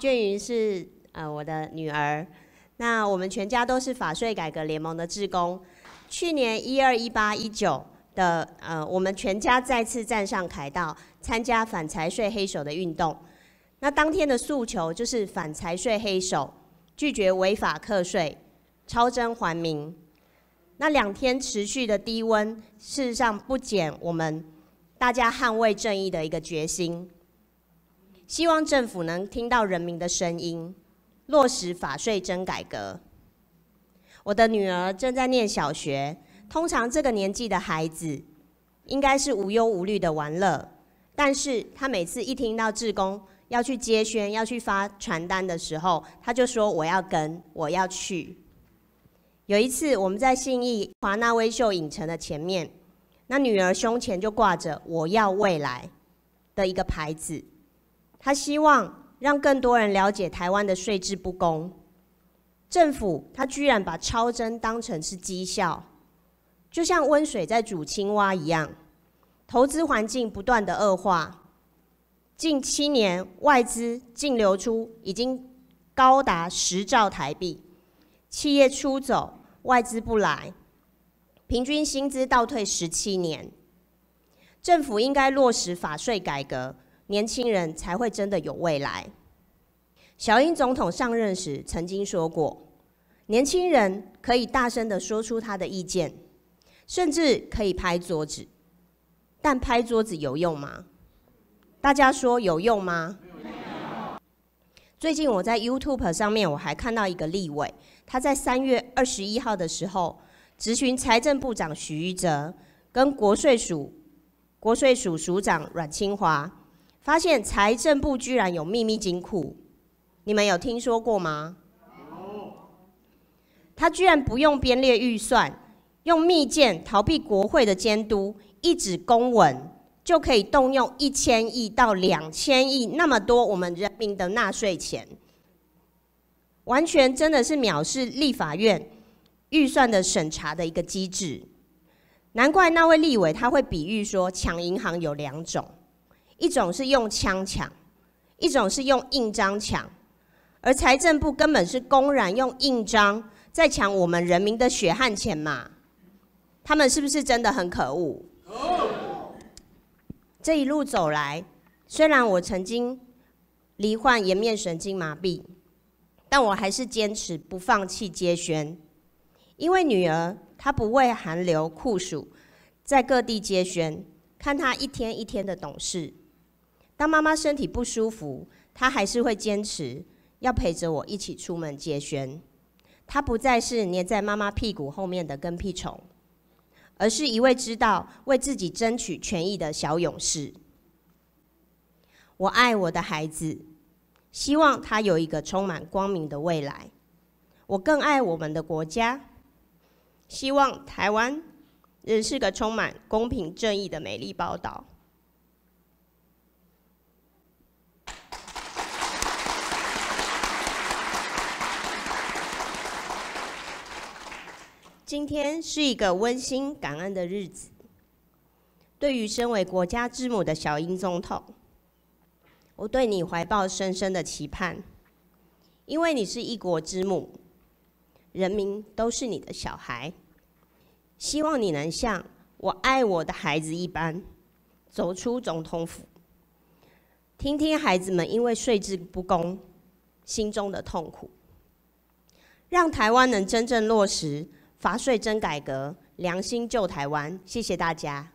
娟云是呃我的女儿，那我们全家都是法税改革联盟的志工。去年一二一八一九的呃，我们全家再次站上凯道，参加反财税黑手的运动。那当天的诉求就是反财税黑手，拒绝违法课税，超征还民。那两天持续的低温，事实上不减我们大家捍卫正义的一个决心。希望政府能听到人民的声音，落实法税征改革。我的女儿正在念小学，通常这个年纪的孩子应该是无忧无虑的玩乐，但是她每次一听到志工要去接宣、要去发传单的时候，她就说：“我要跟，我要去。”有一次，我们在信义华纳威秀影城的前面，那女儿胸前就挂着“我要未来”的一个牌子。他希望让更多人了解台湾的税制不公，政府他居然把超增当成是绩效，就像温水在煮青蛙一样，投资环境不断的恶化，近七年外资净流出已经高达十兆台币，企业出走，外资不来，平均薪资倒退十七年，政府应该落实法税改革。年轻人才会真的有未来。小英总统上任时曾经说过：“年轻人可以大声的说出他的意见，甚至可以拍桌子。”但拍桌子有用吗？大家说有用吗？最近我在 YouTube 上面我还看到一个立委，他在三月二十一号的时候咨询财政部长徐玉哲跟国税署国税署署长阮清华。发现财政部居然有秘密金库，你们有听说过吗？他居然不用编列预算，用密件逃避国会的监督，一纸公文就可以动用一千亿到两千亿那么多我们人民的纳税钱，完全真的是藐视立法院预算的审查的一个机制。难怪那位立委他会比喻说，抢银行有两种。一种是用枪抢，一种是用印章抢，而财政部根本是公然用印章在抢我们人民的血汗钱嘛？他们是不是真的很可恶？这一路走来，虽然我曾经罹患颜面神经麻痹，但我还是坚持不放弃接宣，因为女儿她不畏寒流酷暑，在各地接宣，看她一天一天的懂事。当妈妈身体不舒服，他还是会坚持要陪着我一起出门接轩。他不再是黏在妈妈屁股后面的跟屁虫，而是一位知道为自己争取权益的小勇士。我爱我的孩子，希望他有一个充满光明的未来。我更爱我们的国家，希望台湾仍是个充满公平正义的美丽宝岛。今天是一个温馨感恩的日子。对于身为国家之母的小英总统，我对你怀抱深深的期盼，因为你是一国之母，人民都是你的小孩。希望你能像我爱我的孩子一般，走出总统府，听听孩子们因为税制不公心中的痛苦，让台湾能真正落实。罚税征改革，良心救台湾。谢谢大家。